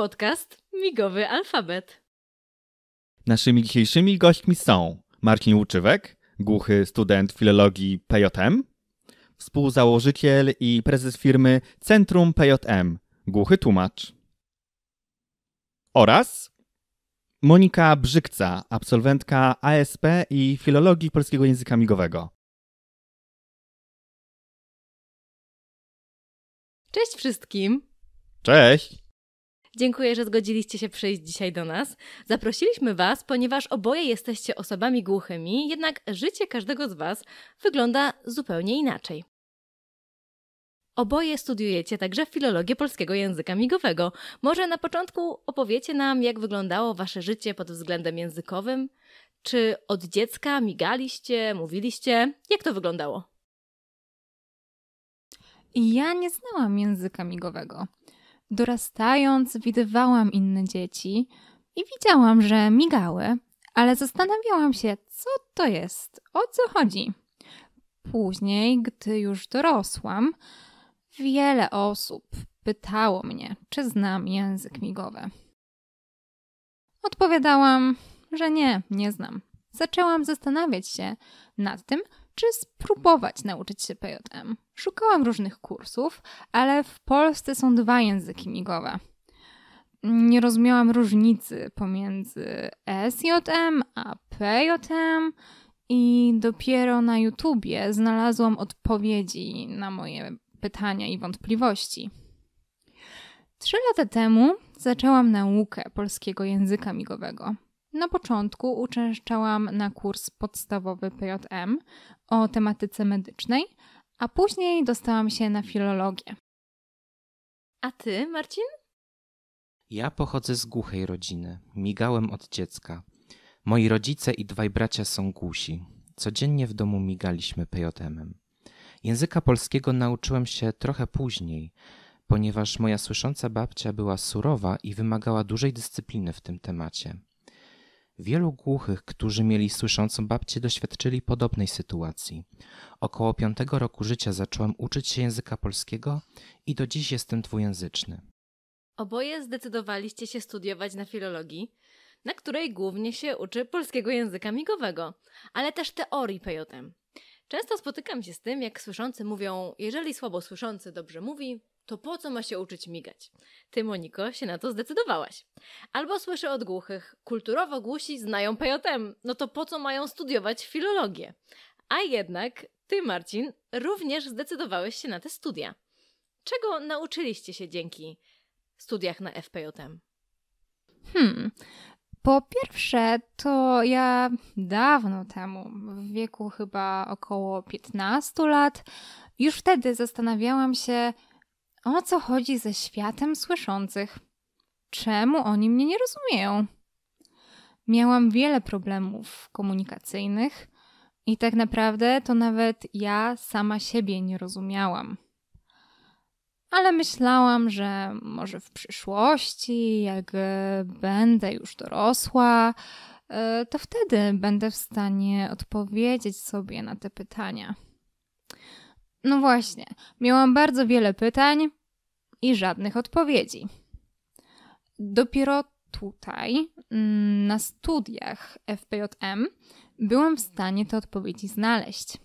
podcast Migowy Alfabet. Naszymi dzisiejszymi gośćmi są Marcin Łuczywek, głuchy student filologii PJM, współzałożyciel i prezes firmy Centrum PJM, głuchy tłumacz. Oraz Monika Brzykca, absolwentka ASP i filologii polskiego języka migowego. Cześć wszystkim! Cześć! Dziękuję, że zgodziliście się przyjść dzisiaj do nas. Zaprosiliśmy Was, ponieważ oboje jesteście osobami głuchymi, jednak życie każdego z Was wygląda zupełnie inaczej. Oboje studiujecie także filologię polskiego języka migowego. Może na początku opowiecie nam, jak wyglądało Wasze życie pod względem językowym? Czy od dziecka migaliście, mówiliście? Jak to wyglądało? Ja nie znałam języka migowego. Dorastając, widywałam inne dzieci i widziałam, że migały, ale zastanawiałam się, co to jest, o co chodzi. Później, gdy już dorosłam, wiele osób pytało mnie, czy znam język migowy. Odpowiadałam, że nie, nie znam. Zaczęłam zastanawiać się nad tym, czy spróbować nauczyć się PJM. Szukałam różnych kursów, ale w Polsce są dwa języki migowe. Nie rozumiałam różnicy pomiędzy SJM a PJM i dopiero na YouTubie znalazłam odpowiedzi na moje pytania i wątpliwości. Trzy lata temu zaczęłam naukę polskiego języka migowego. Na początku uczęszczałam na kurs podstawowy PJM o tematyce medycznej, a później dostałam się na filologię. A ty, Marcin? Ja pochodzę z głuchej rodziny. Migałem od dziecka. Moi rodzice i dwaj bracia są głusi. Codziennie w domu migaliśmy pejotemem. Języka polskiego nauczyłem się trochę później, ponieważ moja słysząca babcia była surowa i wymagała dużej dyscypliny w tym temacie. Wielu głuchych, którzy mieli słyszącą babcię, doświadczyli podobnej sytuacji. Około piątego roku życia zacząłem uczyć się języka polskiego i do dziś jestem dwujęzyczny. Oboje zdecydowaliście się studiować na filologii, na której głównie się uczy polskiego języka migowego, ale też teorii PJM. Często spotykam się z tym, jak słyszący mówią, jeżeli słabo słyszący dobrze mówi, to po co ma się uczyć migać? Ty, Moniko, się na to zdecydowałaś. Albo słyszę od głuchych, kulturowo głusi znają PJM, no to po co mają studiować filologię? A jednak ty, Marcin, również zdecydowałeś się na te studia. Czego nauczyliście się dzięki studiach na FPJM? Hmm. Po pierwsze, to ja dawno temu, w wieku chyba około 15 lat, już wtedy zastanawiałam się, o co chodzi ze światem słyszących? Czemu oni mnie nie rozumieją? Miałam wiele problemów komunikacyjnych i tak naprawdę to nawet ja sama siebie nie rozumiałam. Ale myślałam, że może w przyszłości, jak e, będę już dorosła, e, to wtedy będę w stanie odpowiedzieć sobie na te pytania. No właśnie, miałam bardzo wiele pytań i żadnych odpowiedzi. Dopiero tutaj, mm, na studiach FPJM, byłam w stanie te odpowiedzi znaleźć.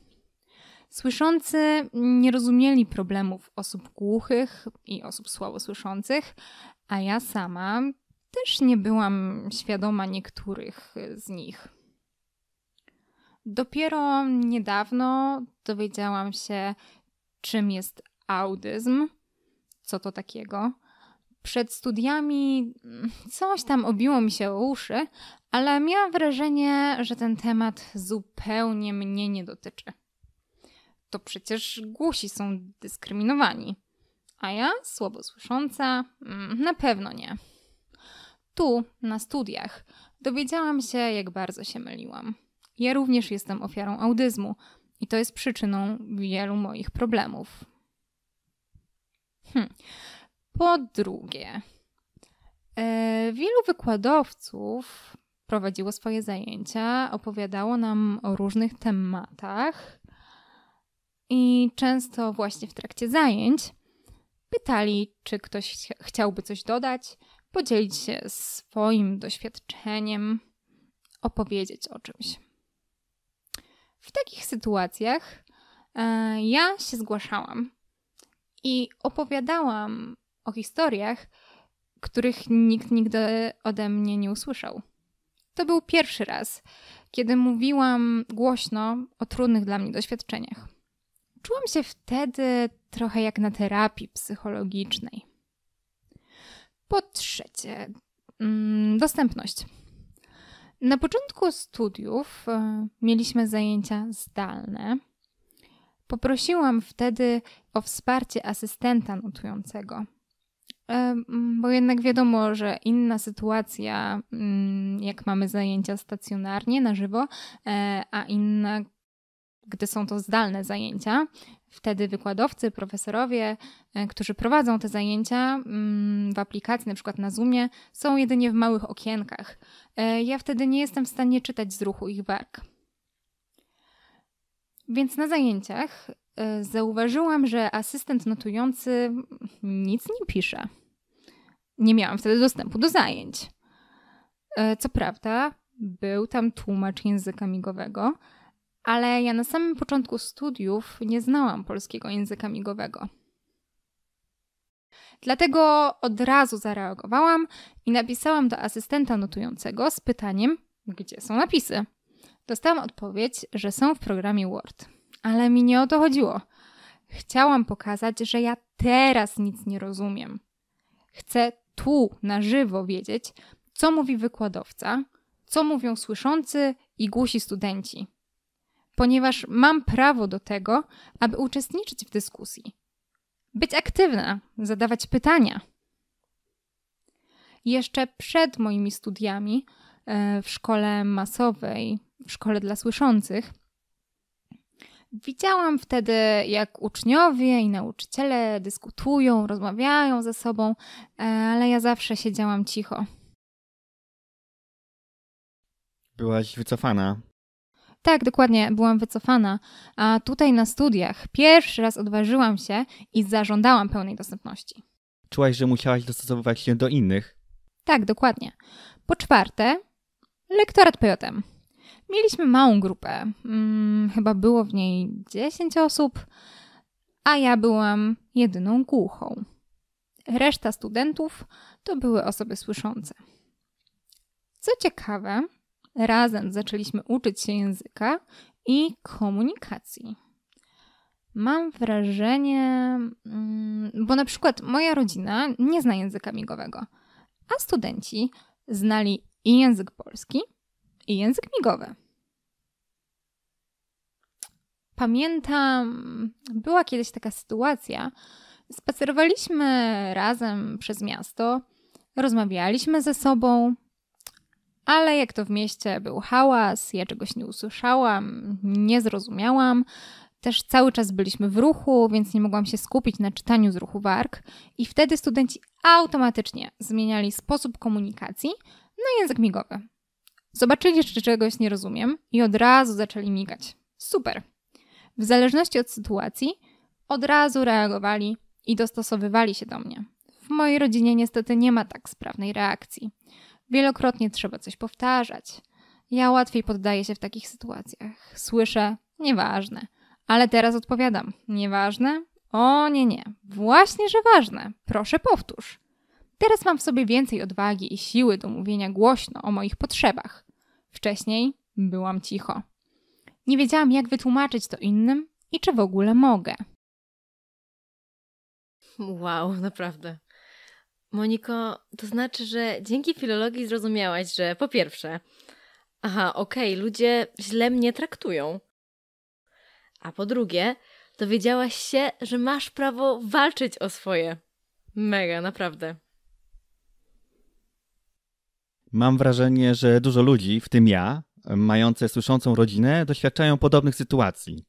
Słyszący nie rozumieli problemów osób głuchych i osób słabosłyszących, a ja sama też nie byłam świadoma niektórych z nich. Dopiero niedawno dowiedziałam się, czym jest audyzm, co to takiego. Przed studiami mm, coś tam obiło mi się o uszy, ale miałam wrażenie, że ten temat zupełnie mnie nie dotyczy. To przecież głusi są dyskryminowani, a ja, słabo słysząca, mm, na pewno nie. Tu, na studiach, dowiedziałam się, jak bardzo się myliłam. Ja również jestem ofiarą audyzmu i to jest przyczyną wielu moich problemów. Hm. Po drugie, e, wielu wykładowców prowadziło swoje zajęcia, opowiadało nam o różnych tematach i często właśnie w trakcie zajęć pytali, czy ktoś chciałby coś dodać, podzielić się swoim doświadczeniem, opowiedzieć o czymś. W takich sytuacjach e, ja się zgłaszałam i opowiadałam o historiach, których nikt nigdy ode mnie nie usłyszał. To był pierwszy raz, kiedy mówiłam głośno o trudnych dla mnie doświadczeniach. Czułam się wtedy trochę jak na terapii psychologicznej. Po trzecie, mm, dostępność. Na początku studiów e, mieliśmy zajęcia zdalne. Poprosiłam wtedy o wsparcie asystenta notującego, e, bo jednak wiadomo, że inna sytuacja, mm, jak mamy zajęcia stacjonarnie na żywo, e, a inna gdy są to zdalne zajęcia, wtedy wykładowcy, profesorowie, e, którzy prowadzą te zajęcia mm, w aplikacji, na przykład na Zoomie, są jedynie w małych okienkach. E, ja wtedy nie jestem w stanie czytać z ruchu ich warg. Więc na zajęciach e, zauważyłam, że asystent notujący nic nie pisze. Nie miałam wtedy dostępu do zajęć. Co prawda, był tam tłumacz języka migowego, ale ja na samym początku studiów nie znałam polskiego języka migowego. Dlatego od razu zareagowałam i napisałam do asystenta notującego z pytaniem, gdzie są napisy. Dostałam odpowiedź, że są w programie Word. Ale mi nie o to chodziło. Chciałam pokazać, że ja teraz nic nie rozumiem. Chcę tu, na żywo wiedzieć, co mówi wykładowca, co mówią słyszący i głusi studenci ponieważ mam prawo do tego, aby uczestniczyć w dyskusji, być aktywna, zadawać pytania. Jeszcze przed moimi studiami e, w szkole masowej, w szkole dla słyszących, Widziałam wtedy, jak uczniowie i nauczyciele dyskutują, rozmawiają ze sobą, e, ale ja zawsze siedziałam cicho. Byłaś wycofana tak, dokładnie, byłam wycofana. A tutaj na studiach pierwszy raz odważyłam się i zażądałam pełnej dostępności. Czułaś, że musiałaś dostosowywać się do innych? Tak, dokładnie. Po czwarte, lektorat PJM. Mieliśmy małą grupę, hmm, chyba było w niej 10 osób, a ja byłam jedyną głuchą. Reszta studentów to były osoby słyszące. Co ciekawe, Razem zaczęliśmy uczyć się języka i komunikacji. Mam wrażenie, mm, bo na przykład moja rodzina nie zna języka migowego, a studenci znali i język polski, i język migowy. Pamiętam, była kiedyś taka sytuacja. Spacerowaliśmy razem przez miasto, rozmawialiśmy ze sobą, ale jak to w mieście był hałas, ja czegoś nie usłyszałam, nie zrozumiałam. Też cały czas byliśmy w ruchu, więc nie mogłam się skupić na czytaniu z ruchu warg. I wtedy studenci automatycznie zmieniali sposób komunikacji na język migowy. Zobaczyli, że czegoś nie rozumiem i od razu zaczęli migać. Super! W zależności od sytuacji, od razu reagowali i dostosowywali się do mnie. W mojej rodzinie niestety nie ma tak sprawnej reakcji. Wielokrotnie trzeba coś powtarzać. Ja łatwiej poddaję się w takich sytuacjach. Słyszę, nieważne. Ale teraz odpowiadam, nieważne? O nie, nie. Właśnie, że ważne. Proszę powtórz. Teraz mam w sobie więcej odwagi i siły do mówienia głośno o moich potrzebach. Wcześniej byłam cicho. Nie wiedziałam, jak wytłumaczyć to innym i czy w ogóle mogę. Wow, naprawdę. Moniko, to znaczy, że dzięki filologii zrozumiałaś, że po pierwsze, aha, okej, okay, ludzie źle mnie traktują. A po drugie, dowiedziałaś się, że masz prawo walczyć o swoje. Mega, naprawdę. Mam wrażenie, że dużo ludzi, w tym ja, mające słyszącą rodzinę, doświadczają podobnych sytuacji.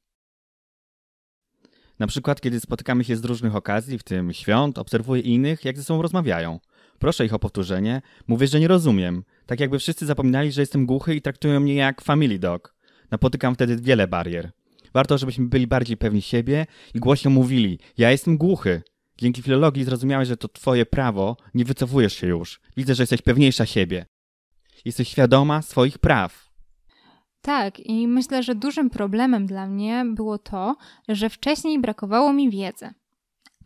Na przykład, kiedy spotykamy się z różnych okazji, w tym świąt, obserwuję innych, jak ze sobą rozmawiają. Proszę ich o powtórzenie, mówię, że nie rozumiem. Tak jakby wszyscy zapominali, że jestem głuchy i traktują mnie jak family dog. Napotykam wtedy wiele barier. Warto, żebyśmy byli bardziej pewni siebie i głośno mówili: Ja jestem głuchy. Dzięki filologii zrozumiałeś, że to twoje prawo, nie wycofujesz się już. Widzę, że jesteś pewniejsza siebie. Jesteś świadoma swoich praw. Tak, i myślę, że dużym problemem dla mnie było to, że wcześniej brakowało mi wiedzy.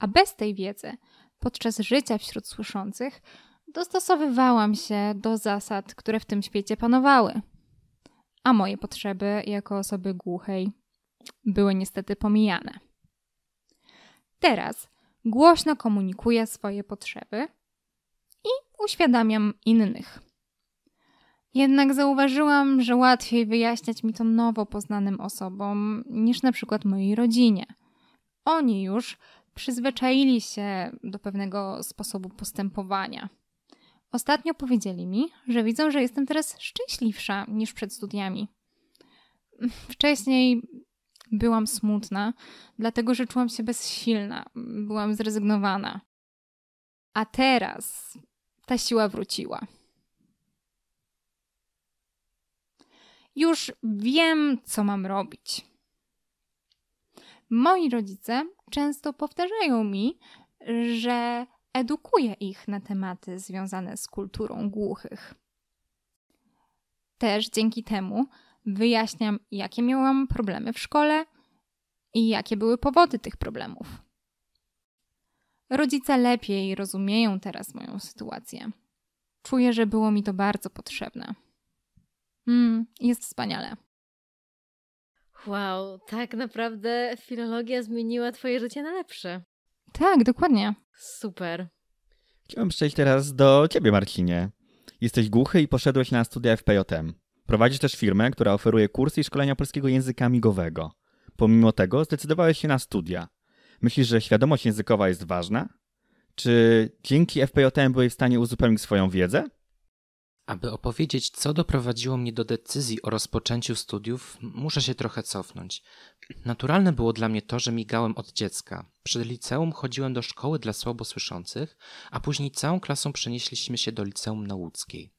A bez tej wiedzy, podczas życia wśród słyszących, dostosowywałam się do zasad, które w tym świecie panowały. A moje potrzeby jako osoby głuchej były niestety pomijane. Teraz głośno komunikuję swoje potrzeby i uświadamiam innych jednak zauważyłam, że łatwiej wyjaśniać mi to nowo poznanym osobom niż na przykład mojej rodzinie. Oni już przyzwyczaili się do pewnego sposobu postępowania. Ostatnio powiedzieli mi, że widzą, że jestem teraz szczęśliwsza niż przed studiami. Wcześniej byłam smutna, dlatego że czułam się bezsilna, byłam zrezygnowana. A teraz ta siła wróciła. Już wiem, co mam robić. Moi rodzice często powtarzają mi, że edukuję ich na tematy związane z kulturą głuchych. Też dzięki temu wyjaśniam, jakie miałam problemy w szkole i jakie były powody tych problemów. Rodzice lepiej rozumieją teraz moją sytuację. Czuję, że było mi to bardzo potrzebne. Mm, jest wspaniale. Wow, tak naprawdę filologia zmieniła twoje życie na lepsze. Tak, dokładnie. Super. Chciałam przejść teraz do ciebie, Marcinie. Jesteś głuchy i poszedłeś na studia FPJM. Prowadzisz też firmę, która oferuje kursy i szkolenia polskiego języka migowego. Pomimo tego zdecydowałeś się na studia. Myślisz, że świadomość językowa jest ważna? Czy dzięki FPJM byłeś w stanie uzupełnić swoją wiedzę? Aby opowiedzieć, co doprowadziło mnie do decyzji o rozpoczęciu studiów, muszę się trochę cofnąć. Naturalne było dla mnie to, że migałem od dziecka. Przed liceum chodziłem do szkoły dla słabosłyszących, a później całą klasą przenieśliśmy się do liceum na Łódzkiej.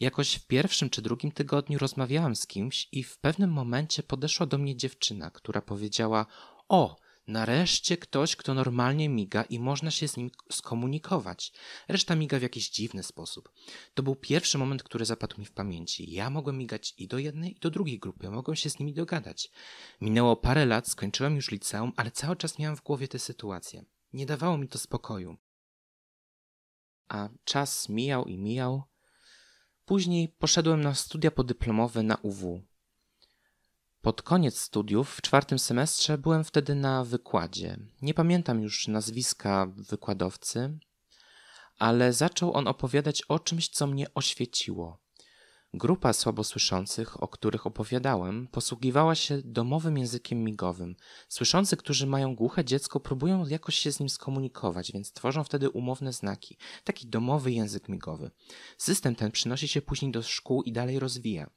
Jakoś w pierwszym czy drugim tygodniu rozmawiałam z kimś i w pewnym momencie podeszła do mnie dziewczyna, która powiedziała: O, Nareszcie ktoś, kto normalnie miga i można się z nim skomunikować. Reszta miga w jakiś dziwny sposób. To był pierwszy moment, który zapadł mi w pamięci. Ja mogłem migać i do jednej, i do drugiej grupy. Mogłem się z nimi dogadać. Minęło parę lat, skończyłem już liceum, ale cały czas miałem w głowie tę sytuację. Nie dawało mi to spokoju. A czas mijał i mijał. Później poszedłem na studia podyplomowe na UW. Pod koniec studiów, w czwartym semestrze, byłem wtedy na wykładzie. Nie pamiętam już nazwiska wykładowcy, ale zaczął on opowiadać o czymś, co mnie oświeciło. Grupa słabosłyszących, o których opowiadałem, posługiwała się domowym językiem migowym. Słyszący, którzy mają głuche dziecko, próbują jakoś się z nim skomunikować, więc tworzą wtedy umowne znaki. Taki domowy język migowy. System ten przynosi się później do szkół i dalej rozwija.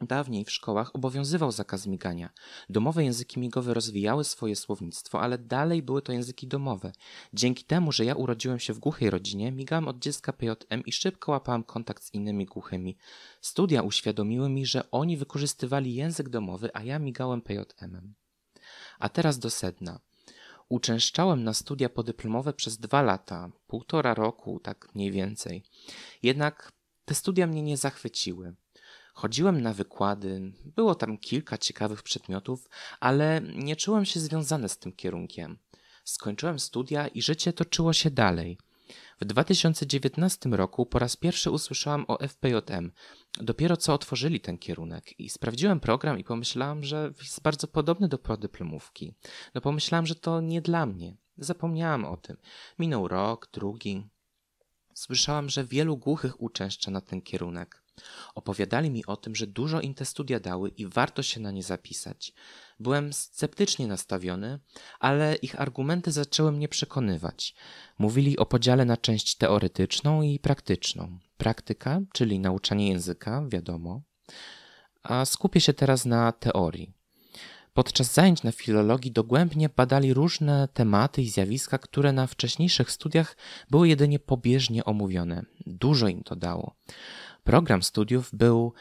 Dawniej w szkołach obowiązywał zakaz migania. Domowe języki migowe rozwijały swoje słownictwo, ale dalej były to języki domowe. Dzięki temu, że ja urodziłem się w głuchej rodzinie, migałem od dziecka PJM i szybko łapałem kontakt z innymi głuchymi. Studia uświadomiły mi, że oni wykorzystywali język domowy, a ja migałem PJM. A teraz do sedna. Uczęszczałem na studia podyplomowe przez dwa lata, półtora roku, tak mniej więcej. Jednak te studia mnie nie zachwyciły. Chodziłem na wykłady, było tam kilka ciekawych przedmiotów, ale nie czułem się związany z tym kierunkiem. Skończyłem studia i życie toczyło się dalej. W 2019 roku po raz pierwszy usłyszałam o FPJM. Dopiero co otworzyli ten kierunek i sprawdziłem program i pomyślałam, że jest bardzo podobny do prodyplomówki. No pomyślałam, że to nie dla mnie. Zapomniałam o tym. Minął rok, drugi. Słyszałam, że wielu głuchych uczęszcza na ten kierunek. Opowiadali mi o tym, że dużo im te studia dały i warto się na nie zapisać. Byłem sceptycznie nastawiony, ale ich argumenty zaczęły mnie przekonywać. Mówili o podziale na część teoretyczną i praktyczną. Praktyka, czyli nauczanie języka, wiadomo. A skupię się teraz na teorii. Podczas zajęć na filologii dogłębnie badali różne tematy i zjawiska, które na wcześniejszych studiach były jedynie pobieżnie omówione. Dużo im to dało program studiów był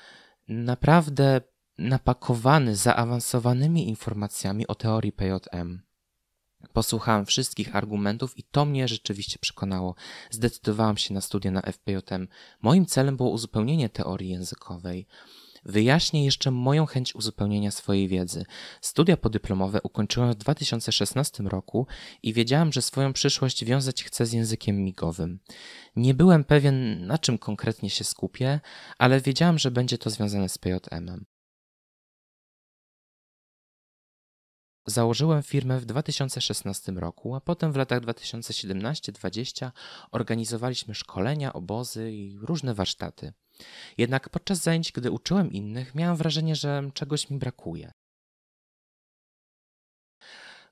naprawdę napakowany zaawansowanymi informacjami o teorii PJM. Posłuchałem wszystkich argumentów i to mnie rzeczywiście przekonało. Zdecydowałam się na studia na FPJM. Moim celem było uzupełnienie teorii językowej. Wyjaśnię jeszcze moją chęć uzupełnienia swojej wiedzy. Studia podyplomowe ukończyłem w 2016 roku i wiedziałem, że swoją przyszłość wiązać chcę z językiem migowym. Nie byłem pewien, na czym konkretnie się skupię, ale wiedziałem, że będzie to związane z PJM. Założyłem firmę w 2016 roku, a potem w latach 2017-2020 organizowaliśmy szkolenia, obozy i różne warsztaty. Jednak podczas zajęć, gdy uczyłem innych, miałem wrażenie, że czegoś mi brakuje.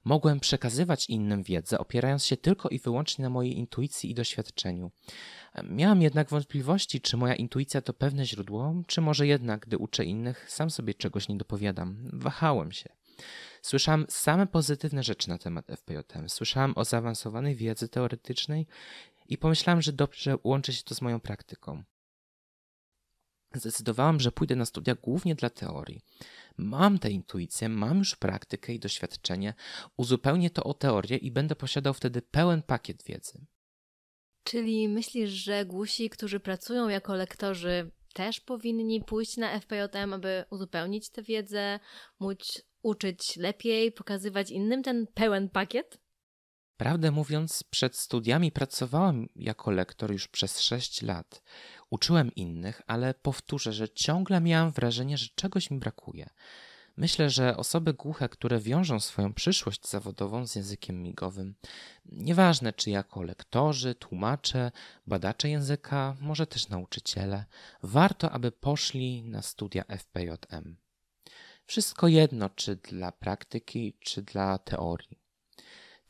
Mogłem przekazywać innym wiedzę, opierając się tylko i wyłącznie na mojej intuicji i doświadczeniu. Miałem jednak wątpliwości, czy moja intuicja to pewne źródło, czy może jednak, gdy uczę innych, sam sobie czegoś nie dopowiadam. Wahałem się. Słyszałem same pozytywne rzeczy na temat FPJM. Słyszałem o zaawansowanej wiedzy teoretycznej i pomyślałem, że dobrze łączy się to z moją praktyką. Zdecydowałam, że pójdę na studia głównie dla teorii. Mam tę intuicję, mam już praktykę i doświadczenie, uzupełnię to o teorię i będę posiadał wtedy pełen pakiet wiedzy. Czyli myślisz, że głusi, którzy pracują jako lektorzy, też powinni pójść na FPJM, aby uzupełnić tę wiedzę, móc uczyć lepiej, pokazywać innym ten pełen pakiet? Prawdę mówiąc, przed studiami pracowałam jako lektor już przez 6 lat. Uczyłem innych, ale powtórzę, że ciągle miałam wrażenie, że czegoś mi brakuje. Myślę, że osoby głuche, które wiążą swoją przyszłość zawodową z językiem migowym, nieważne czy jako lektorzy, tłumacze, badacze języka, może też nauczyciele, warto, aby poszli na studia FPJM. Wszystko jedno, czy dla praktyki, czy dla teorii.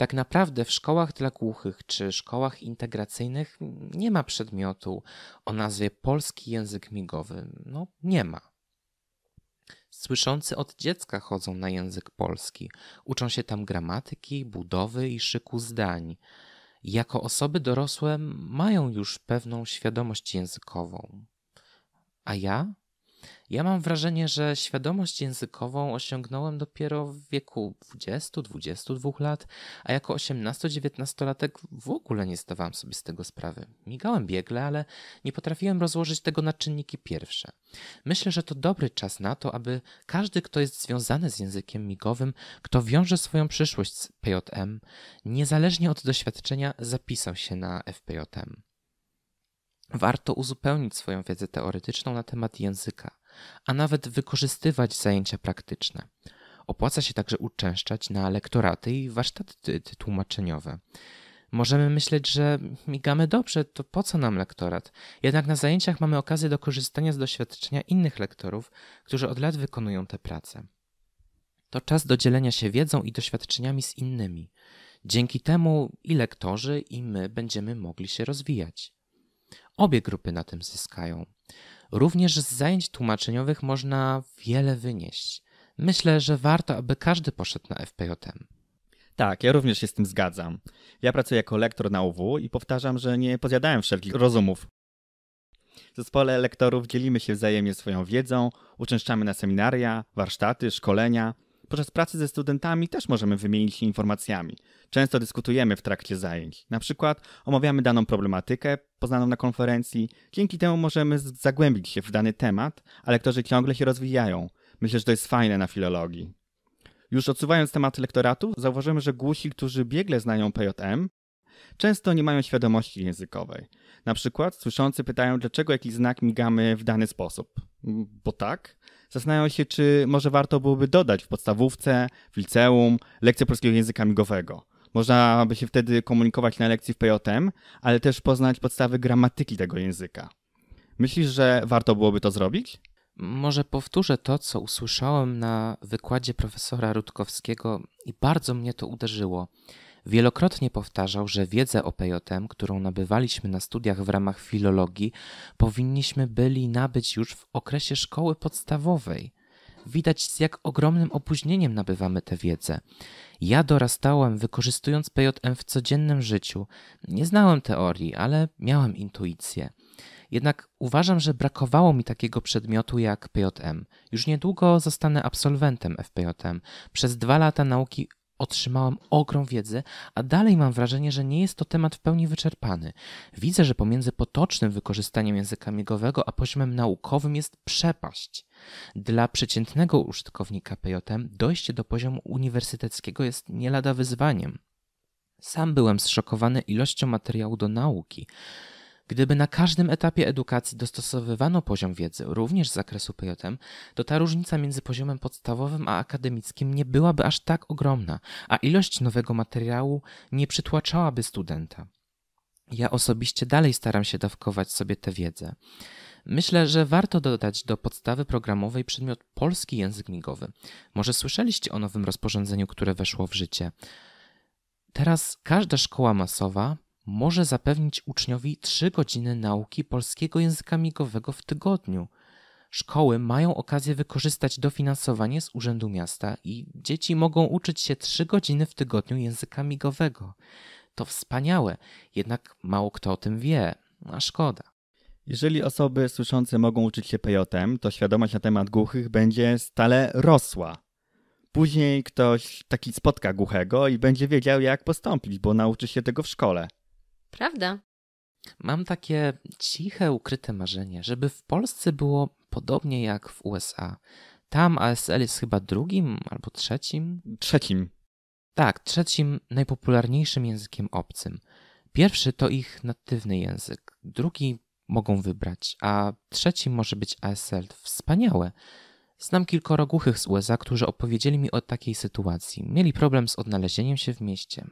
Tak naprawdę w szkołach dla głuchych czy szkołach integracyjnych nie ma przedmiotu o nazwie polski język migowy. No, nie ma. Słyszący od dziecka chodzą na język polski, uczą się tam gramatyki, budowy i szyku zdań. Jako osoby dorosłe mają już pewną świadomość językową. A ja? Ja mam wrażenie, że świadomość językową osiągnąłem dopiero w wieku 20-22 lat, a jako 18-19-latek w ogóle nie zdawałem sobie z tego sprawy. Migałem biegle, ale nie potrafiłem rozłożyć tego na czynniki pierwsze. Myślę, że to dobry czas na to, aby każdy, kto jest związany z językiem migowym, kto wiąże swoją przyszłość z PJM, niezależnie od doświadczenia zapisał się na FPJM warto uzupełnić swoją wiedzę teoretyczną na temat języka a nawet wykorzystywać zajęcia praktyczne. Opłaca się także uczęszczać na lektoraty i warsztaty tłumaczeniowe. Możemy myśleć, że migamy dobrze, to po co nam lektorat? Jednak na zajęciach mamy okazję do korzystania z doświadczenia innych lektorów, którzy od lat wykonują tę pracę. To czas do dzielenia się wiedzą i doświadczeniami z innymi. Dzięki temu i lektorzy, i my będziemy mogli się rozwijać. Obie grupy na tym zyskają. Również z zajęć tłumaczeniowych można wiele wynieść. Myślę, że warto, aby każdy poszedł na FPJM. Tak, ja również się z tym zgadzam. Ja pracuję jako lektor na UW i powtarzam, że nie pozjadałem wszelkich rozumów. W zespole lektorów dzielimy się wzajemnie swoją wiedzą, uczęszczamy na seminaria, warsztaty, szkolenia – podczas pracy ze studentami też możemy wymienić się informacjami. Często dyskutujemy w trakcie zajęć. Na przykład omawiamy daną problematykę poznaną na konferencji. Dzięki temu możemy zagłębić się w dany temat, a lektorzy ciągle się rozwijają. Myślę, że to jest fajne na filologii. Już odsuwając temat lektoratu, zauważymy, że głusi, którzy biegle znają PJM, często nie mają świadomości językowej. Na przykład słyszący pytają, dlaczego jakiś znak migamy w dany sposób bo tak, zastanawiam się, czy może warto byłoby dodać w podstawówce, w liceum lekcję polskiego języka migowego. Można by się wtedy komunikować na lekcji w PJM, ale też poznać podstawy gramatyki tego języka. Myślisz, że warto byłoby to zrobić? Może powtórzę to, co usłyszałem na wykładzie profesora Rutkowskiego i bardzo mnie to uderzyło. Wielokrotnie powtarzał, że wiedzę o PJM, którą nabywaliśmy na studiach w ramach filologii, powinniśmy byli nabyć już w okresie szkoły podstawowej. Widać z jak ogromnym opóźnieniem nabywamy tę wiedzę. Ja dorastałem wykorzystując PJM w codziennym życiu. Nie znałem teorii, ale miałem intuicję. Jednak uważam, że brakowało mi takiego przedmiotu jak PJM. Już niedługo zostanę absolwentem FPJM. Przez dwa lata nauki otrzymałam ogrom wiedzy, a dalej mam wrażenie, że nie jest to temat w pełni wyczerpany. Widzę, że pomiędzy potocznym wykorzystaniem języka migowego a poziomem naukowym jest przepaść. Dla przeciętnego użytkownika PJM dojście do poziomu uniwersyteckiego jest nie lada wyzwaniem. Sam byłem zszokowany ilością materiału do nauki. Gdyby na każdym etapie edukacji dostosowywano poziom wiedzy, również z zakresu PJM, to ta różnica między poziomem podstawowym a akademickim nie byłaby aż tak ogromna, a ilość nowego materiału nie przytłaczałaby studenta. Ja osobiście dalej staram się dawkować sobie tę wiedzę. Myślę, że warto dodać do podstawy programowej przedmiot polski język migowy. Może słyszeliście o nowym rozporządzeniu, które weszło w życie. Teraz każda szkoła masowa może zapewnić uczniowi 3 godziny nauki polskiego języka migowego w tygodniu. Szkoły mają okazję wykorzystać dofinansowanie z Urzędu Miasta i dzieci mogą uczyć się 3 godziny w tygodniu języka migowego. To wspaniałe, jednak mało kto o tym wie, a szkoda. Jeżeli osoby słyszące mogą uczyć się pejotem, to świadomość na temat głuchych będzie stale rosła. Później ktoś taki spotka głuchego i będzie wiedział, jak postąpić, bo nauczy się tego w szkole. Prawda? Mam takie ciche, ukryte marzenie, żeby w Polsce było podobnie jak w USA. Tam ASL jest chyba drugim albo trzecim. Trzecim. Tak, trzecim najpopularniejszym językiem obcym. Pierwszy to ich natywny język, drugi mogą wybrać, a trzeci może być ASL. Wspaniałe. Znam kilkoro głuchych z USA, którzy opowiedzieli mi o takiej sytuacji. Mieli problem z odnalezieniem się w mieście.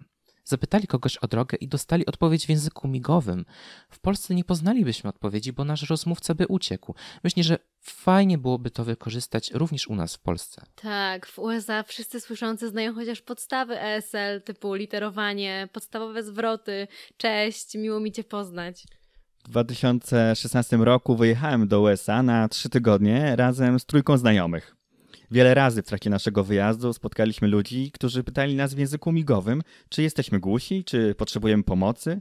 Zapytali kogoś o drogę i dostali odpowiedź w języku migowym. W Polsce nie poznalibyśmy odpowiedzi, bo nasz rozmówca by uciekł. Myślę, że fajnie byłoby to wykorzystać również u nas w Polsce. Tak, w USA wszyscy słyszący znają chociaż podstawy ESL, typu literowanie, podstawowe zwroty, cześć, miło mi Cię poznać. W 2016 roku wyjechałem do USA na trzy tygodnie razem z trójką znajomych. Wiele razy w trakcie naszego wyjazdu spotkaliśmy ludzi, którzy pytali nas w języku migowym, czy jesteśmy głusi, czy potrzebujemy pomocy.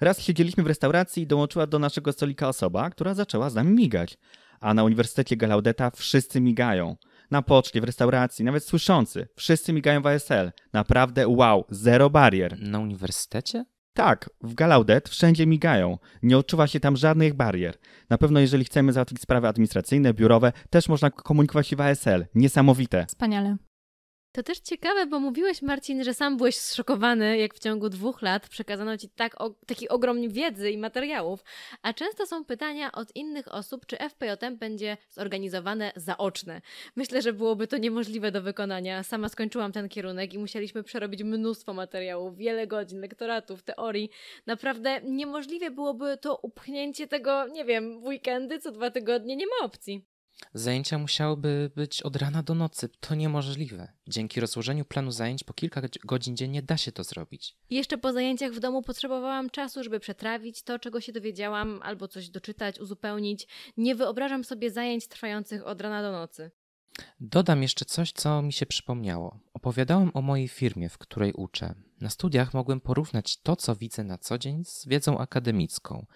Raz siedzieliśmy w restauracji i dołączyła do naszego stolika osoba, która zaczęła z nami migać. A na Uniwersytecie Galaudeta wszyscy migają. Na poczcie, w restauracji, nawet słyszący. Wszyscy migają w ASL. Naprawdę wow, zero barier. Na uniwersytecie? Tak, w Galaudet wszędzie migają. Nie odczuwa się tam żadnych barier. Na pewno jeżeli chcemy załatwić sprawy administracyjne, biurowe, też można komunikować się w ASL. Niesamowite. Wspaniale. To też ciekawe, bo mówiłeś, Marcin, że sam byłeś zszokowany, jak w ciągu dwóch lat przekazano ci tak, o, taki ogrom wiedzy i materiałów. A często są pytania od innych osób, czy FPJM będzie zorganizowane zaoczne. Myślę, że byłoby to niemożliwe do wykonania. Sama skończyłam ten kierunek i musieliśmy przerobić mnóstwo materiałów, wiele godzin, lektoratów, teorii. Naprawdę niemożliwe byłoby to upchnięcie tego, nie wiem, w weekendy co dwa tygodnie. Nie ma opcji. Zajęcia musiałyby być od rana do nocy. To niemożliwe. Dzięki rozłożeniu planu zajęć po kilka godzin dziennie da się to zrobić. Jeszcze po zajęciach w domu potrzebowałam czasu, żeby przetrawić to, czego się dowiedziałam, albo coś doczytać, uzupełnić. Nie wyobrażam sobie zajęć trwających od rana do nocy. Dodam jeszcze coś, co mi się przypomniało. Opowiadałam o mojej firmie, w której uczę. Na studiach mogłem porównać to, co widzę na co dzień, z wiedzą akademicką.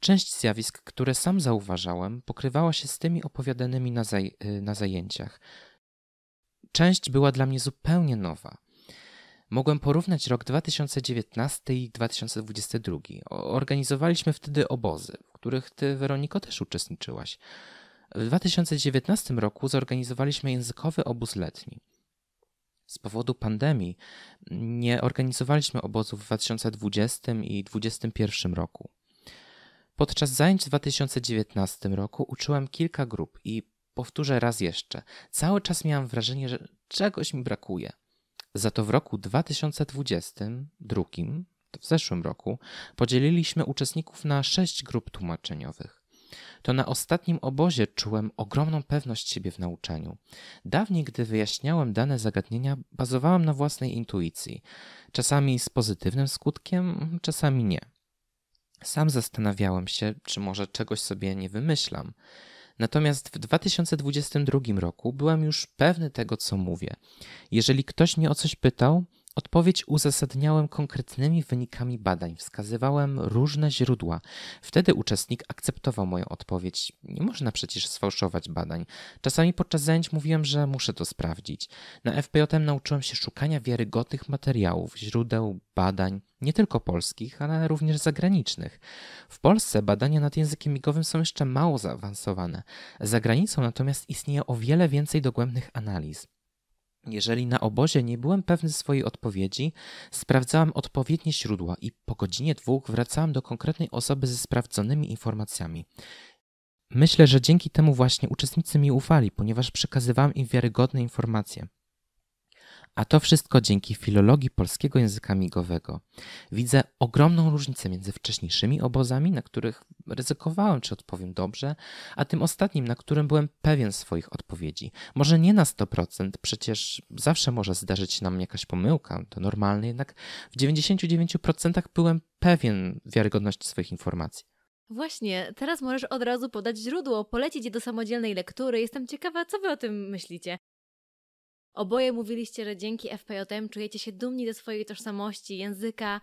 Część zjawisk, które sam zauważałem, pokrywała się z tymi opowiadanymi na, zaj y, na zajęciach. Część była dla mnie zupełnie nowa. Mogłem porównać rok 2019 i 2022. Organizowaliśmy wtedy obozy, w których ty, Weroniko, też uczestniczyłaś. W 2019 roku zorganizowaliśmy językowy obóz letni. Z powodu pandemii nie organizowaliśmy obozów w 2020 i 2021 roku. Podczas zajęć w 2019 roku uczyłem kilka grup i powtórzę raz jeszcze, cały czas miałam wrażenie, że czegoś mi brakuje. Za to w roku 2022, to w zeszłym roku, podzieliliśmy uczestników na sześć grup tłumaczeniowych. To na ostatnim obozie czułem ogromną pewność siebie w nauczaniu. Dawniej, gdy wyjaśniałem dane zagadnienia, bazowałem na własnej intuicji, czasami z pozytywnym skutkiem, czasami nie. Sam zastanawiałem się, czy może czegoś sobie nie wymyślam. Natomiast w 2022 roku byłem już pewny tego, co mówię. Jeżeli ktoś mnie o coś pytał, Odpowiedź uzasadniałem konkretnymi wynikami badań, wskazywałem różne źródła. Wtedy uczestnik akceptował moją odpowiedź. Nie można przecież sfałszować badań. Czasami podczas zajęć mówiłem, że muszę to sprawdzić. Na FPJM nauczyłem się szukania wiarygodnych materiałów, źródeł, badań, nie tylko polskich, ale również zagranicznych. W Polsce badania nad językiem migowym są jeszcze mało zaawansowane. Za granicą natomiast istnieje o wiele więcej dogłębnych analiz. Jeżeli na obozie nie byłem pewny swojej odpowiedzi, sprawdzałem odpowiednie źródła i po godzinie dwóch wracałem do konkretnej osoby ze sprawdzonymi informacjami. Myślę, że dzięki temu właśnie uczestnicy mi ufali, ponieważ przekazywałem im wiarygodne informacje. A to wszystko dzięki filologii polskiego języka migowego. Widzę ogromną różnicę między wcześniejszymi obozami, na których ryzykowałem, czy odpowiem dobrze, a tym ostatnim, na którym byłem pewien swoich odpowiedzi. Może nie na 100%, przecież zawsze może zdarzyć nam jakaś pomyłka, to normalne, jednak w 99% byłem pewien wiarygodności swoich informacji. Właśnie, teraz możesz od razu podać źródło, polecić je do samodzielnej lektury. Jestem ciekawa, co wy o tym myślicie. Oboje mówiliście, że dzięki FPJM czujecie się dumni ze swojej tożsamości, języka.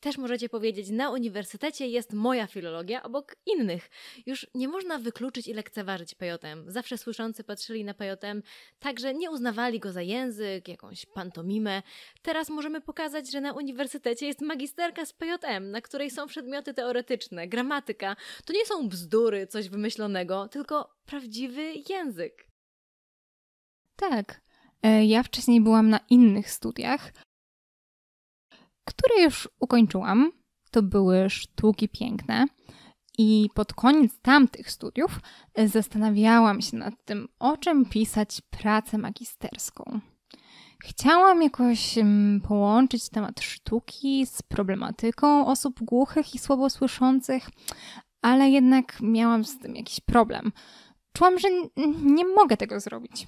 Też możecie powiedzieć, na uniwersytecie jest moja filologia obok innych. Już nie można wykluczyć i lekceważyć PJM. Zawsze słyszący patrzyli na PJM, także nie uznawali go za język, jakąś pantomimę. Teraz możemy pokazać, że na uniwersytecie jest magisterka z PJM, na której są przedmioty teoretyczne, gramatyka. To nie są bzdury, coś wymyślonego, tylko prawdziwy język. Tak. E, ja wcześniej byłam na innych studiach, które już ukończyłam. To były sztuki piękne. I pod koniec tamtych studiów e, zastanawiałam się nad tym, o czym pisać pracę magisterską. Chciałam jakoś mm, połączyć temat sztuki z problematyką osób głuchych i słabosłyszących, ale jednak miałam z tym jakiś problem. Czułam, że nie mogę tego zrobić.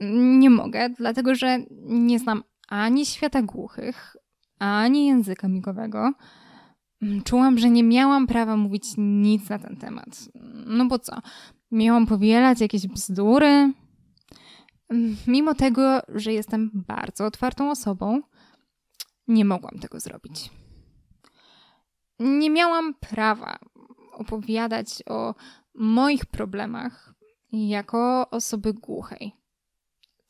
Nie mogę, dlatego że nie znam ani świata głuchych, ani języka migowego. Mm, czułam, że nie miałam prawa mówić nic na ten temat. No bo co? Miałam powielać jakieś bzdury. Mimo tego, że jestem bardzo otwartą osobą, nie mogłam tego zrobić. Nie miałam prawa opowiadać o moich problemach jako osoby głuchej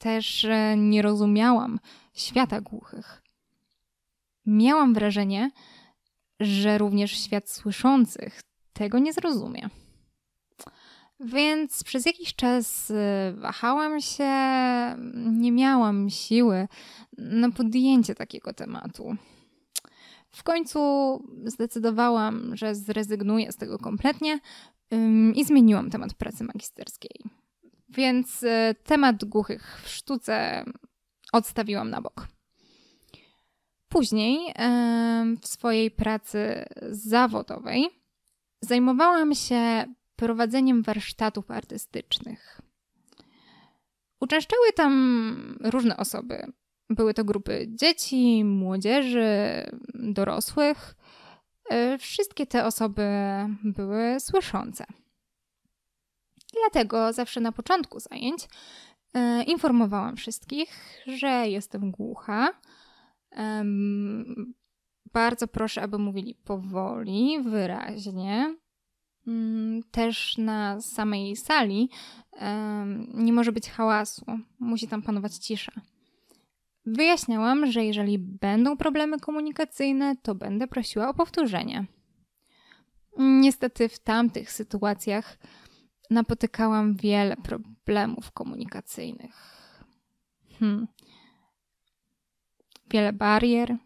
też nie rozumiałam świata głuchych. Miałam wrażenie, że również świat słyszących tego nie zrozumie. Więc przez jakiś czas y, wahałam się, nie miałam siły na podjęcie takiego tematu. W końcu zdecydowałam, że zrezygnuję z tego kompletnie i zmieniłam temat pracy magisterskiej. Więc y, temat głuchych w sztuce odstawiłam na bok. Później y, w swojej pracy zawodowej zajmowałam się prowadzeniem warsztatów artystycznych. Uczęszczały tam różne osoby. Były to grupy dzieci, młodzieży, dorosłych. Y, wszystkie te osoby były słyszące. Dlatego zawsze na początku zajęć e, informowałam wszystkich, że jestem głucha. E, bardzo proszę, aby mówili powoli, wyraźnie. Mm, też na samej sali nie może być hałasu, musi tam panować cisza. Wyjaśniałam, że jeżeli będą problemy komunikacyjne, to będę prosiła o powtórzenie. Niestety w tamtych sytuacjach napotykałam wiele problemów komunikacyjnych. Hmm. Wiele barier.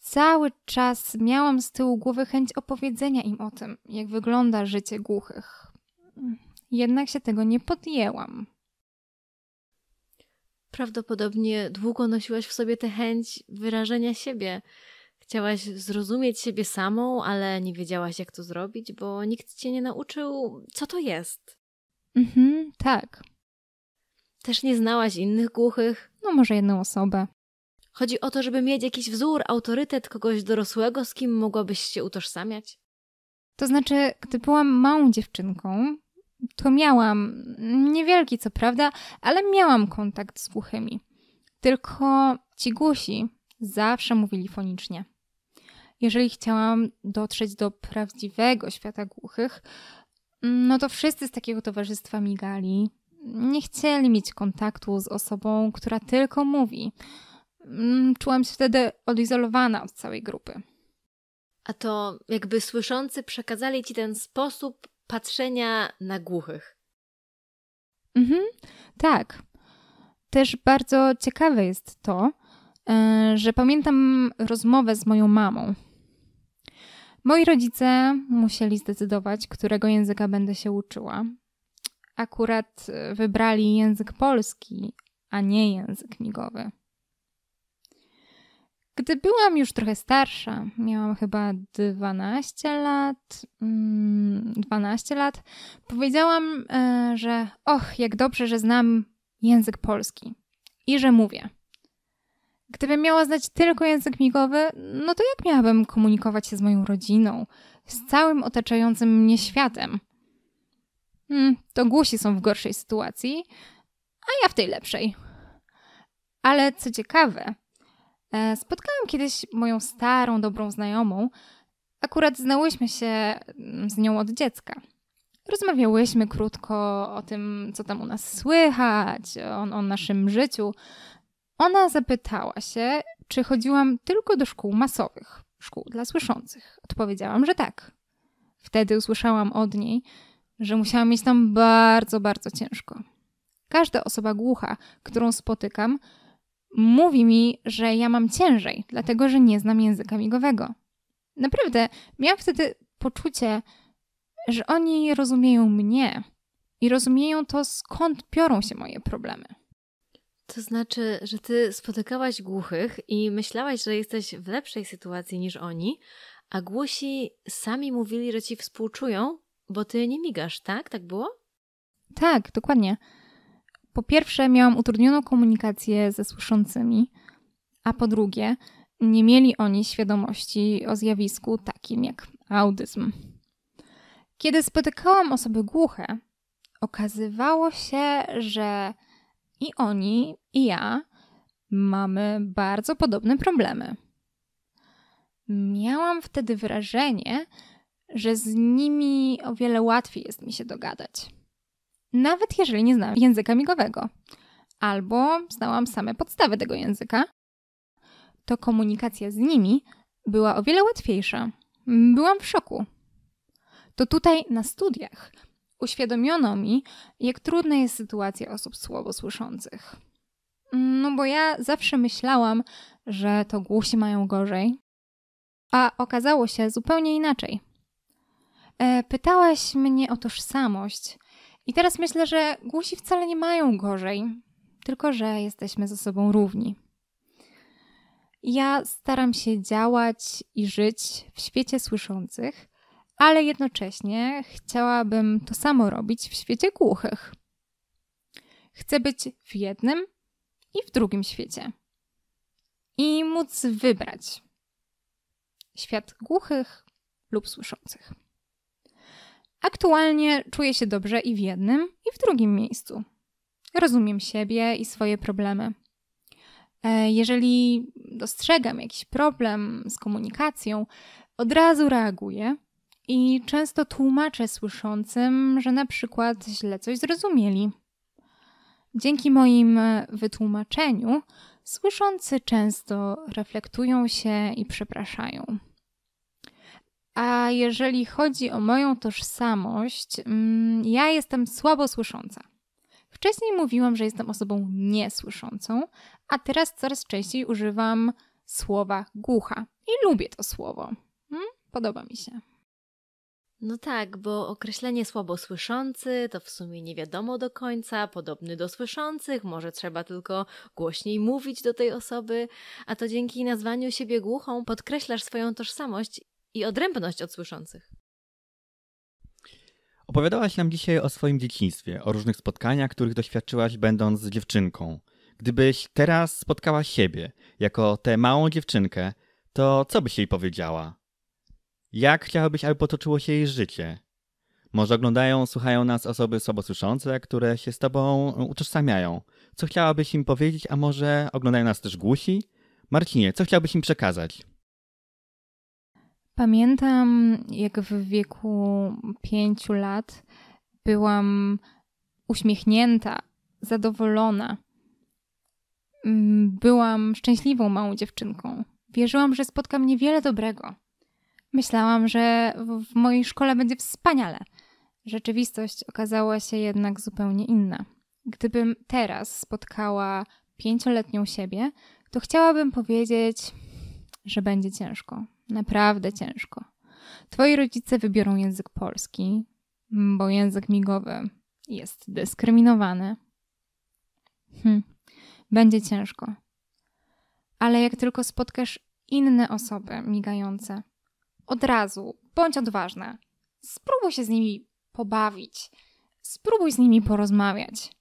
Cały czas miałam z tyłu głowy chęć opowiedzenia im o tym, jak wygląda życie głuchych. Jednak się tego nie podjęłam. Prawdopodobnie długo nosiłaś w sobie tę chęć wyrażenia siebie, Chciałaś zrozumieć siebie samą, ale nie wiedziałaś, jak to zrobić, bo nikt cię nie nauczył, co to jest. Mhm, tak. Też nie znałaś innych głuchych? No, może jedną osobę. Chodzi o to, żeby mieć jakiś wzór, autorytet kogoś dorosłego, z kim mogłabyś się utożsamiać? To znaczy, gdy byłam małą dziewczynką, to miałam, niewielki co prawda, ale miałam kontakt z głuchymi. Tylko ci głusi zawsze mówili fonicznie jeżeli chciałam dotrzeć do prawdziwego świata głuchych, mm, no to wszyscy z takiego towarzystwa migali. Nie chcieli mieć kontaktu z osobą, która tylko mówi. Mm, czułam się wtedy odizolowana od całej grupy. A to jakby słyszący przekazali ci ten sposób patrzenia na głuchych. Mhm, tak. Też bardzo ciekawe jest to, E, że pamiętam rozmowę z moją mamą. Moi rodzice musieli zdecydować, którego języka będę się uczyła. Akurat e, wybrali język polski, a nie język migowy. Gdy byłam już trochę starsza, miałam chyba 12 lat, 12 mm, lat, powiedziałam, e, że och, jak dobrze, że znam język polski i że mówię. Gdybym miała znać tylko język migowy, no to jak miałabym komunikować się z moją rodziną, z całym otaczającym mnie światem? Hmm, to głusi są w gorszej sytuacji, a ja w tej lepszej. Ale co ciekawe, e, spotkałam kiedyś moją starą, dobrą znajomą. Akurat znałyśmy się mm, z nią od dziecka. Rozmawiałyśmy krótko o tym, co tam u nas słychać, o, o naszym życiu ona zapytała się, czy chodziłam tylko do szkół masowych, szkół dla słyszących. Odpowiedziałam, że tak. Wtedy usłyszałam od niej, że musiałam mieć tam bardzo, bardzo ciężko. Każda osoba głucha, którą spotykam, mówi mi, że ja mam ciężej, dlatego że nie znam języka migowego. Naprawdę, miałam wtedy poczucie, że oni rozumieją mnie i rozumieją to, skąd piorą się moje problemy. To znaczy, że ty spotykałaś głuchych i myślałaś, że jesteś w lepszej sytuacji niż oni, a głusi sami mówili, że ci współczują, bo ty nie migasz, tak? Tak było? Tak, dokładnie. Po pierwsze, miałam utrudnioną komunikację ze słyszącymi, a po drugie, nie mieli oni świadomości o zjawisku takim jak audyzm. Kiedy spotykałam osoby głuche, okazywało się, że i oni i ja mamy bardzo podobne problemy. Miałam wtedy wrażenie, że z nimi o wiele łatwiej jest mi się dogadać. Nawet jeżeli nie znam języka migowego, albo znałam same podstawy tego języka, to komunikacja z nimi była o wiele łatwiejsza. Byłam w szoku. To tutaj na studiach uświadomiono mi, jak trudna jest sytuacja osób słabosłyszących. No bo ja zawsze myślałam, że to głusi mają gorzej, a okazało się zupełnie inaczej. E, pytałaś mnie o tożsamość, i teraz myślę, że głusi wcale nie mają gorzej, tylko że jesteśmy ze sobą równi. Ja staram się działać i żyć w świecie słyszących, ale jednocześnie chciałabym to samo robić w świecie głuchych. Chcę być w jednym i w drugim świecie i móc wybrać świat głuchych lub słyszących. Aktualnie czuję się dobrze i w jednym, i w drugim miejscu. Rozumiem siebie i swoje problemy. E, jeżeli dostrzegam jakiś problem z komunikacją, od razu reaguję i często tłumaczę słyszącym, że na przykład źle coś zrozumieli. Dzięki moim wytłumaczeniu, słyszący często reflektują się i przepraszają. A jeżeli chodzi o moją tożsamość, mm, ja jestem słabo słysząca. Wcześniej mówiłam, że jestem osobą niesłyszącą, a teraz coraz częściej używam słowa głucha i lubię to słowo. Hmm? Podoba mi się. No tak, bo określenie słabo słyszący to w sumie nie wiadomo do końca, podobny do słyszących, może trzeba tylko głośniej mówić do tej osoby, a to dzięki nazwaniu siebie głuchą podkreślasz swoją tożsamość i odrębność od słyszących. Opowiadałaś nam dzisiaj o swoim dzieciństwie, o różnych spotkaniach, których doświadczyłaś będąc dziewczynką. Gdybyś teraz spotkała siebie jako tę małą dziewczynkę, to co byś jej powiedziała? Jak chciałabyś, aby potoczyło się jej życie? Może oglądają, słuchają nas osoby słabosłyszące, które się z tobą e, utożsamiają. Co chciałabyś im powiedzieć, a może oglądają nas też głusi? Marcinie, co chciałabyś im przekazać? Pamiętam, jak w wieku pięciu lat byłam uśmiechnięta, zadowolona. Mm, byłam szczęśliwą małą dziewczynką. Wierzyłam, że spotka mnie wiele dobrego. Myślałam, że w mojej szkole będzie wspaniale. Rzeczywistość okazała się jednak zupełnie inna. Gdybym teraz spotkała pięcioletnią siebie, to chciałabym powiedzieć, że będzie ciężko. Naprawdę ciężko. Twoi rodzice wybiorą język polski, bo język migowy jest dyskryminowany. Hm, będzie ciężko. Ale jak tylko spotkasz inne osoby migające, od razu, bądź odważna. Spróbuj się z nimi pobawić, spróbuj z nimi porozmawiać.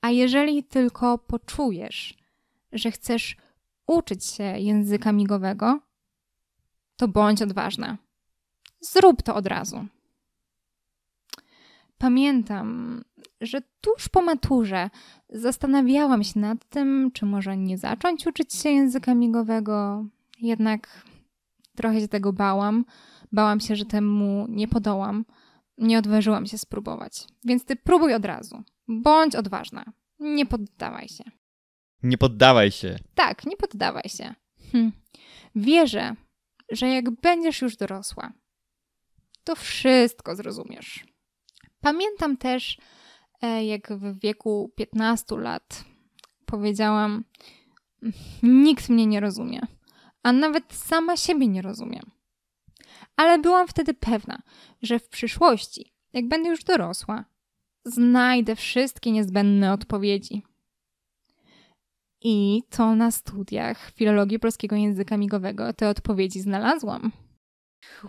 A jeżeli tylko poczujesz, że chcesz uczyć się języka migowego, to bądź odważna. Zrób to od razu. Pamiętam, że tuż po maturze zastanawiałam się nad tym, czy może nie zacząć uczyć się języka migowego, jednak Trochę się tego bałam. Bałam się, że temu nie podołam. Nie odważyłam się spróbować. Więc ty próbuj od razu. Bądź odważna. Nie poddawaj się. Nie poddawaj się. Tak, nie poddawaj się. Hm. Wierzę, że jak będziesz już dorosła, to wszystko zrozumiesz. Pamiętam też, e, jak w wieku 15 lat powiedziałam: hm, Nikt mnie nie rozumie a nawet sama siebie nie rozumiem. Ale byłam wtedy pewna, że w przyszłości, jak będę już dorosła, znajdę wszystkie niezbędne odpowiedzi. I to na studiach filologii polskiego języka migowego te odpowiedzi znalazłam.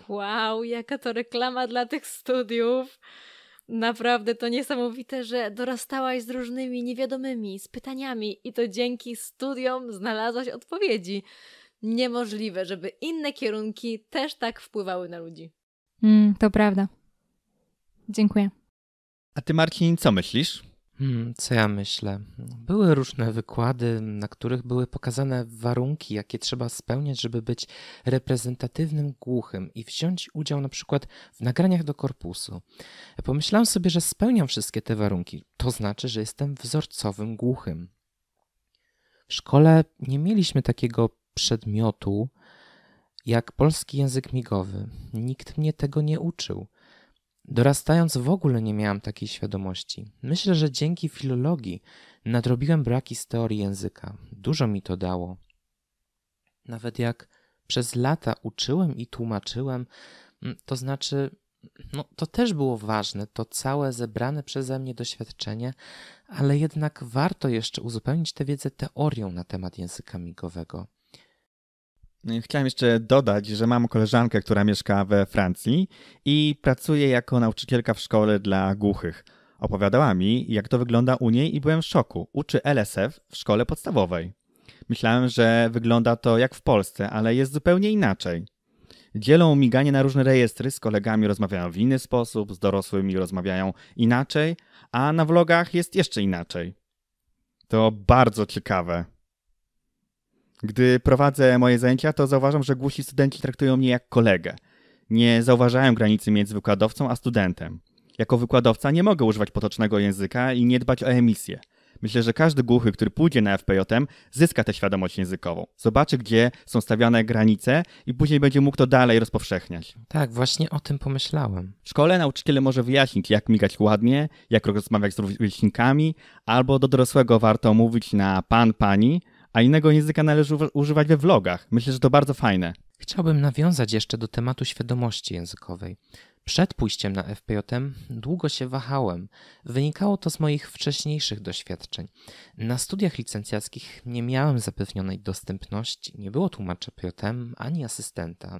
Wow, jaka to reklama dla tych studiów! Naprawdę to niesamowite, że dorastałaś z różnymi niewiadomymi, z pytaniami i to dzięki studiom znalazłaś odpowiedzi niemożliwe, żeby inne kierunki też tak wpływały na ludzi. Mm, to prawda. Dziękuję. A ty, Marcin, co myślisz? Hmm, co ja myślę? Były różne wykłady, na których były pokazane warunki, jakie trzeba spełniać, żeby być reprezentatywnym głuchym i wziąć udział na przykład w nagraniach do korpusu. Pomyślałem sobie, że spełniam wszystkie te warunki. To znaczy, że jestem wzorcowym głuchym. W szkole nie mieliśmy takiego przedmiotu jak polski język migowy. Nikt mnie tego nie uczył. Dorastając w ogóle nie miałam takiej świadomości. Myślę, że dzięki filologii nadrobiłem braki z teorii języka. Dużo mi to dało. Nawet jak przez lata uczyłem i tłumaczyłem, mm, to znaczy, no, to też było ważne, to całe zebrane przeze mnie doświadczenie, ale jednak warto jeszcze uzupełnić tę wiedzę teorią na temat języka migowego. No chciałem jeszcze dodać, że mam koleżankę, która mieszka we Francji i pracuje jako nauczycielka w szkole dla głuchych. Opowiadała mi, jak to wygląda u niej i byłem w szoku. Uczy LSF w szkole podstawowej. Myślałem, że wygląda to jak w Polsce, ale jest zupełnie inaczej. Dzielą miganie na różne rejestry, z kolegami rozmawiają w inny sposób, z dorosłymi rozmawiają inaczej, a na vlogach jest jeszcze inaczej. To bardzo ciekawe. Gdy prowadzę moje zajęcia, to zauważam, że głusi studenci traktują mnie jak kolegę. Nie zauważają granicy między wykładowcą a studentem. Jako wykładowca nie mogę używać potocznego języka i nie dbać o emisję. Myślę, że każdy głuchy, który pójdzie na FPJ, zyska tę świadomość językową. Zobaczy, gdzie są stawiane granice i później będzie mógł to dalej rozpowszechniać. Tak, właśnie o tym pomyślałem. W szkole nauczyciel może wyjaśnić, jak migać ładnie, jak rozmawiać z rówieśnikami, albo do dorosłego warto mówić na pan, pani, a innego języka należy używać we vlogach. Myślę, że to bardzo fajne. Chciałbym nawiązać jeszcze do tematu świadomości językowej. Przed pójściem na FPJ długo się wahałem. Wynikało to z moich wcześniejszych doświadczeń. Na studiach licencjackich nie miałem zapewnionej dostępności, nie było tłumacza PJM ani asystenta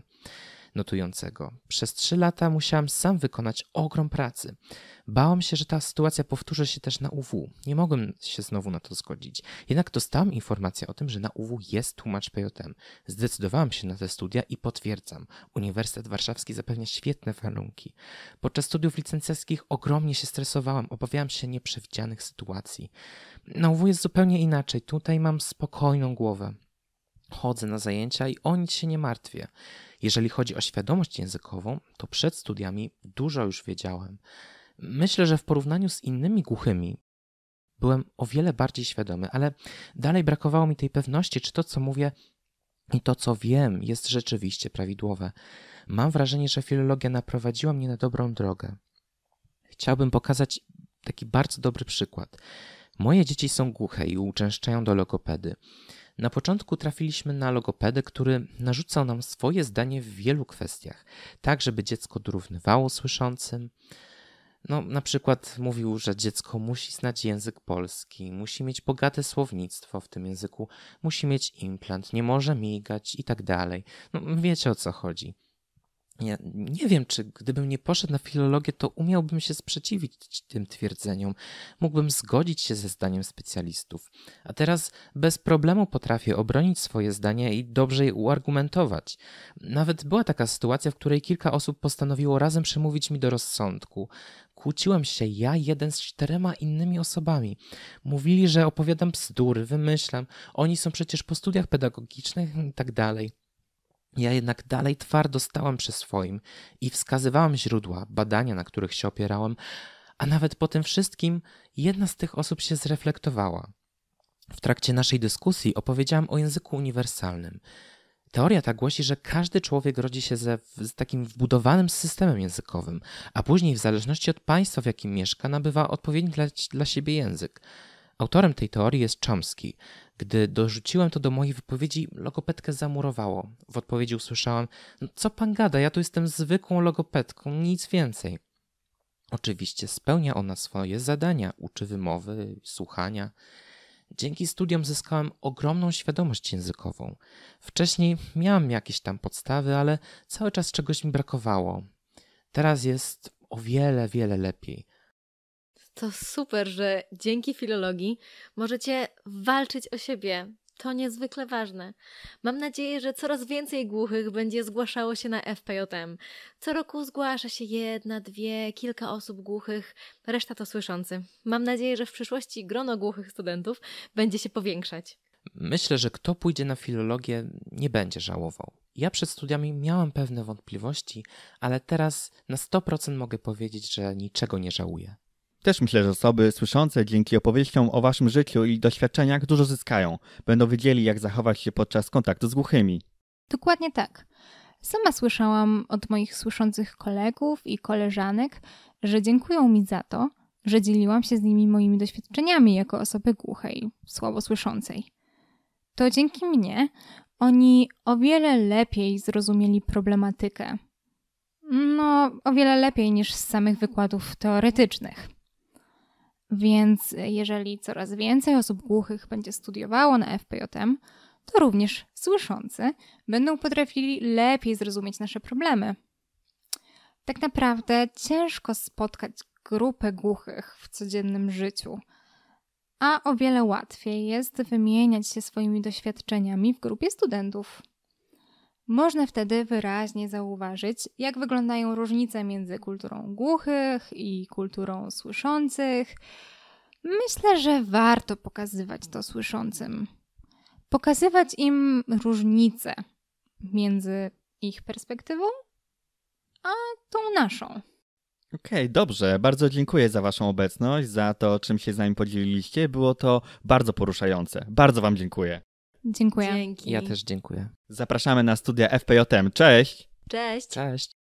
notującego. Przez trzy lata musiałam sam wykonać ogrom pracy. Bałam się, że ta sytuacja powtórzy się też na UW. Nie mogłem się znowu na to zgodzić. Jednak dostałam informację o tym, że na UW jest tłumacz PJM. Zdecydowałam się na te studia i potwierdzam. Uniwersytet Warszawski zapewnia świetne warunki. Podczas studiów licencjackich ogromnie się stresowałam, obawiałam się nieprzewidzianych sytuacji. Na UW jest zupełnie inaczej. Tutaj mam spokojną głowę. Chodzę na zajęcia i o nic się nie martwię. Jeżeli chodzi o świadomość językową, to przed studiami dużo już wiedziałem. Myślę, że w porównaniu z innymi głuchymi byłem o wiele bardziej świadomy, ale dalej brakowało mi tej pewności, czy to, co mówię i to, co wiem, jest rzeczywiście prawidłowe. Mam wrażenie, że filologia naprowadziła mnie na dobrą drogę. Chciałbym pokazać taki bardzo dobry przykład. Moje dzieci są głuche i uczęszczają do logopedy. Na początku trafiliśmy na logopedę, który narzucał nam swoje zdanie w wielu kwestiach, tak żeby dziecko dorównywało słyszącym. No, na przykład mówił, że dziecko musi znać język polski, musi mieć bogate słownictwo w tym języku, musi mieć implant, nie może migać i tak dalej. No, wiecie o co chodzi. Ja nie wiem, czy gdybym nie poszedł na filologię, to umiałbym się sprzeciwić tym twierdzeniom. Mógłbym zgodzić się ze zdaniem specjalistów. A teraz bez problemu potrafię obronić swoje zdanie i dobrze je uargumentować. Nawet była taka sytuacja, w której kilka osób postanowiło razem przemówić mi do rozsądku. Kłóciłem się ja jeden z czterema innymi osobami. Mówili, że opowiadam bzdury, wymyślam. Oni są przecież po studiach pedagogicznych i tak dalej. Ja jednak dalej twardo stałem przy swoim i wskazywałem źródła, badania, na których się opierałem, a nawet po tym wszystkim jedna z tych osób się zreflektowała. W trakcie naszej dyskusji opowiedziałam o języku uniwersalnym. Teoria ta głosi, że każdy człowiek rodzi się ze, z takim wbudowanym systemem językowym, a później, w zależności od państwa, w jakim mieszka, nabywa odpowiedni dla, dla siebie język. Autorem tej teorii jest Chomsky. Gdy dorzuciłem to do mojej wypowiedzi, logopedkę zamurowało. W odpowiedzi usłyszałem: no Co pan gada? Ja tu jestem zwykłą logopedką, nic więcej. Oczywiście spełnia ona swoje zadania, uczy wymowy, słuchania. Dzięki studiom zyskałem ogromną świadomość językową. Wcześniej miałem jakieś tam podstawy, ale cały czas czegoś mi brakowało. Teraz jest o wiele, wiele lepiej. To super, że dzięki filologii możecie walczyć o siebie. To niezwykle ważne. Mam nadzieję, że coraz więcej głuchych będzie zgłaszało się na FPJM. Co roku zgłasza się jedna, dwie, kilka osób głuchych, reszta to słyszący. Mam nadzieję, że w przyszłości grono głuchych studentów będzie się powiększać. Myślę, że kto pójdzie na filologię, nie będzie żałował. Ja przed studiami miałem pewne wątpliwości, ale teraz na 100% mogę powiedzieć, że niczego nie żałuję. Też myślę, że osoby słyszące dzięki opowieściom o waszym życiu i doświadczeniach dużo zyskają. Będą wiedzieli, jak zachować się podczas kontaktu z głuchymi. Dokładnie tak. Sama słyszałam od moich słyszących kolegów i koleżanek, że dziękują mi za to, że dzieliłam się z nimi moimi doświadczeniami jako osoby głuchej, słabo słyszącej. To dzięki mnie oni o wiele lepiej zrozumieli problematykę. No, o wiele lepiej niż z samych wykładów teoretycznych. Więc e, jeżeli coraz więcej osób głuchych będzie studiowało na FPJM, to również słyszący będą potrafili lepiej zrozumieć nasze problemy. Tak naprawdę ciężko spotkać grupę głuchych w codziennym życiu, a o wiele łatwiej jest wymieniać się swoimi doświadczeniami w grupie studentów. Można wtedy wyraźnie zauważyć, jak wyglądają różnice między kulturą głuchych i kulturą słyszących. Myślę, że warto pokazywać to słyszącym. Pokazywać im różnice między ich perspektywą a tą naszą. Okej, okay, dobrze. Bardzo dziękuję za Waszą obecność, za to, czym się z nami podzieliliście. Było to bardzo poruszające. Bardzo Wam dziękuję. Dziękuję. Dzięki. Ja też dziękuję. Zapraszamy na studia FPJM. Cześć! Cześć! Cześć!